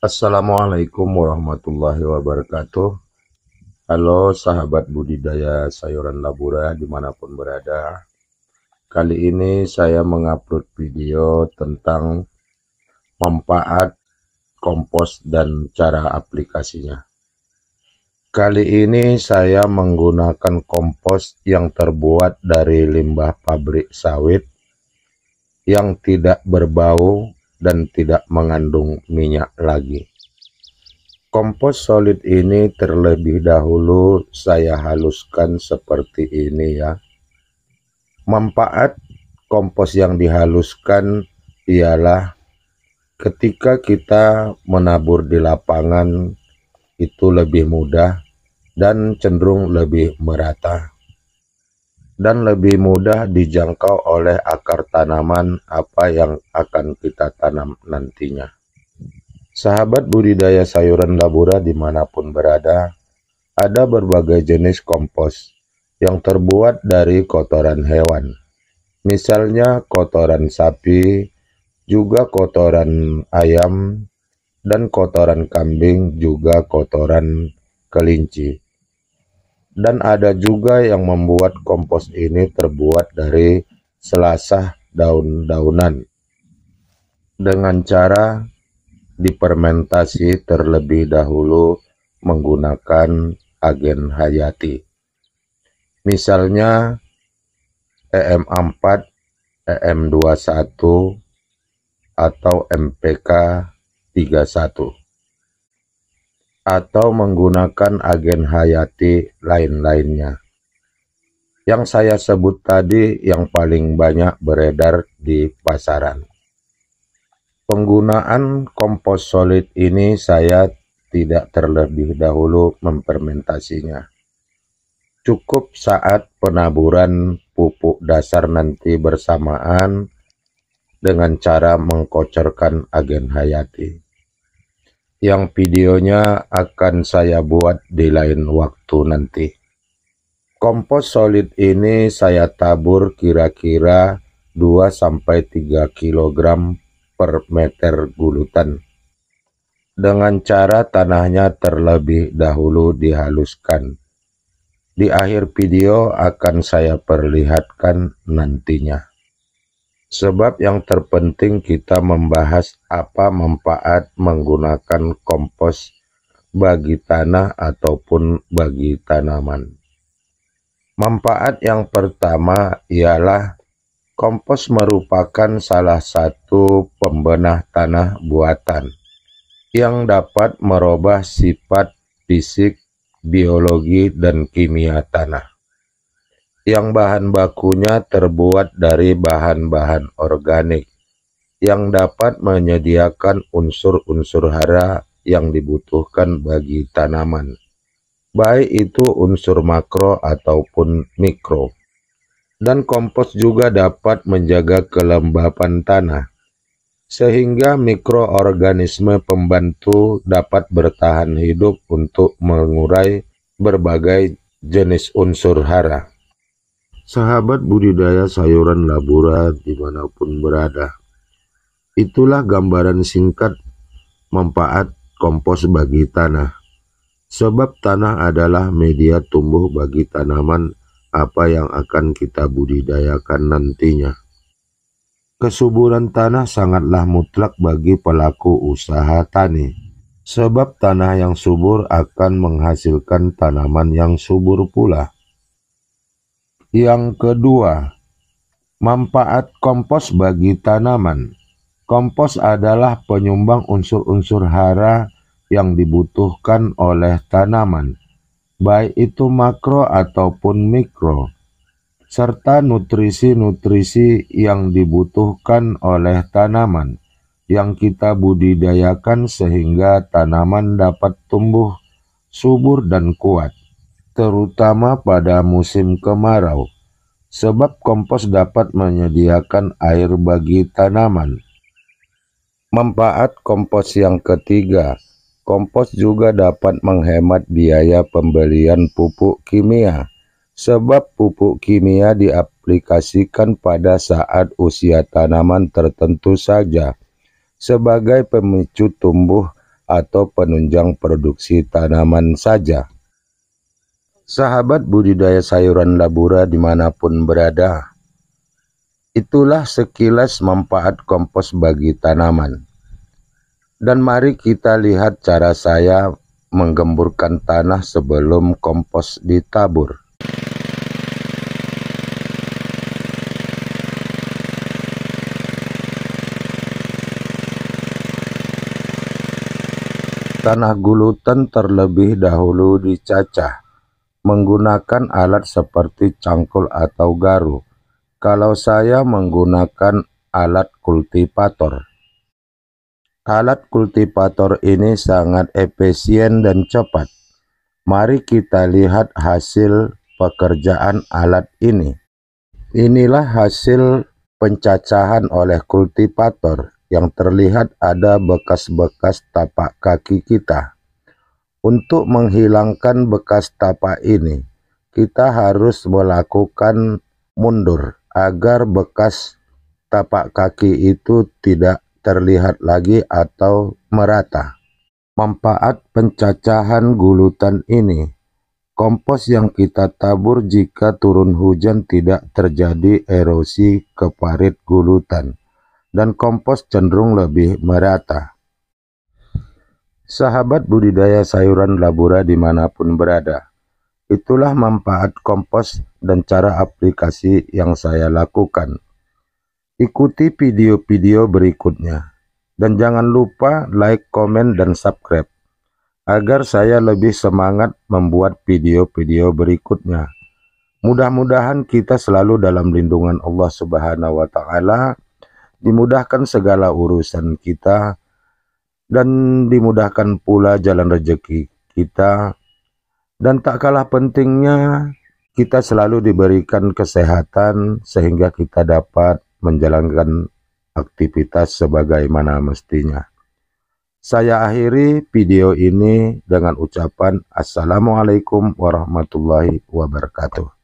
Assalamualaikum warahmatullahi wabarakatuh Halo sahabat budidaya sayuran labura dimanapun berada Kali ini saya mengupload video tentang manfaat kompos, dan cara aplikasinya Kali ini saya menggunakan kompos yang terbuat dari limbah pabrik sawit Yang tidak berbau dan tidak mengandung minyak lagi. Kompos solid ini terlebih dahulu saya haluskan seperti ini ya. Manfaat kompos yang dihaluskan ialah ketika kita menabur di lapangan itu lebih mudah dan cenderung lebih merata dan lebih mudah dijangkau oleh akar tanaman apa yang akan kita tanam nantinya. Sahabat budidaya sayuran labura dimanapun berada, ada berbagai jenis kompos yang terbuat dari kotoran hewan. Misalnya kotoran sapi, juga kotoran ayam, dan kotoran kambing juga kotoran kelinci dan ada juga yang membuat kompos ini terbuat dari selasah daun-daunan dengan cara dipermentasi terlebih dahulu menggunakan agen hayati. Misalnya EM4, EM21, e atau MPK 31 atau menggunakan agen hayati lain-lainnya. Yang saya sebut tadi yang paling banyak beredar di pasaran. Penggunaan kompos solid ini saya tidak terlebih dahulu mempermentasinya. Cukup saat penaburan pupuk dasar nanti bersamaan dengan cara mengkocorkan agen hayati yang videonya akan saya buat di lain waktu nanti. Kompos solid ini saya tabur kira-kira 2-3 kg per meter gulutan. Dengan cara tanahnya terlebih dahulu dihaluskan. Di akhir video akan saya perlihatkan nantinya. Sebab yang terpenting kita membahas apa manfaat menggunakan kompos bagi tanah ataupun bagi tanaman. Manfaat yang pertama ialah kompos merupakan salah satu pembenah tanah buatan yang dapat merubah sifat fisik, biologi, dan kimia tanah yang bahan bakunya terbuat dari bahan-bahan organik yang dapat menyediakan unsur-unsur hara yang dibutuhkan bagi tanaman, baik itu unsur makro ataupun mikro. Dan kompos juga dapat menjaga kelembapan tanah, sehingga mikroorganisme pembantu dapat bertahan hidup untuk mengurai berbagai jenis unsur hara sahabat budidaya sayuran labura dimanapun berada. Itulah gambaran singkat manfaat kompos bagi tanah. Sebab tanah adalah media tumbuh bagi tanaman apa yang akan kita budidayakan nantinya. Kesuburan tanah sangatlah mutlak bagi pelaku usaha tani, sebab tanah yang subur akan menghasilkan tanaman yang subur pula. Yang kedua, manfaat kompos bagi tanaman. Kompos adalah penyumbang unsur-unsur hara yang dibutuhkan oleh tanaman, baik itu makro ataupun mikro, serta nutrisi-nutrisi yang dibutuhkan oleh tanaman yang kita budidayakan sehingga tanaman dapat tumbuh subur dan kuat terutama pada musim kemarau, sebab kompos dapat menyediakan air bagi tanaman. Manfaat kompos yang ketiga, kompos juga dapat menghemat biaya pembelian pupuk kimia, sebab pupuk kimia diaplikasikan pada saat usia tanaman tertentu saja sebagai pemicu tumbuh atau penunjang produksi tanaman saja. Sahabat budidaya sayuran labura dimanapun berada, itulah sekilas manfaat kompos bagi tanaman. Dan mari kita lihat cara saya menggemburkan tanah sebelum kompos ditabur. Tanah gulutan terlebih dahulu dicacah menggunakan alat seperti cangkul atau garu. Kalau saya menggunakan alat kultivator. Alat kultivator ini sangat efisien dan cepat. Mari kita lihat hasil pekerjaan alat ini. Inilah hasil pencacahan oleh kultivator yang terlihat ada bekas-bekas tapak kaki kita. Untuk menghilangkan bekas tapak ini, kita harus melakukan mundur agar bekas tapak kaki itu tidak terlihat lagi atau merata. Manfaat pencacahan gulutan ini, kompos yang kita tabur jika turun hujan tidak terjadi erosi ke parit gulutan, dan kompos cenderung lebih merata. Sahabat budidaya sayuran labura dimanapun berada, itulah manfaat kompos dan cara aplikasi yang saya lakukan. Ikuti video-video berikutnya. Dan jangan lupa like, komen, dan subscribe. Agar saya lebih semangat membuat video-video berikutnya. Mudah-mudahan kita selalu dalam lindungan Allah Subhanahu wa Ta'ala, dimudahkan segala urusan kita, dan dimudahkan pula jalan rezeki kita. Dan tak kalah pentingnya, kita selalu diberikan kesehatan sehingga kita dapat menjalankan aktivitas sebagaimana mestinya. Saya akhiri video ini dengan ucapan Assalamualaikum warahmatullahi wabarakatuh.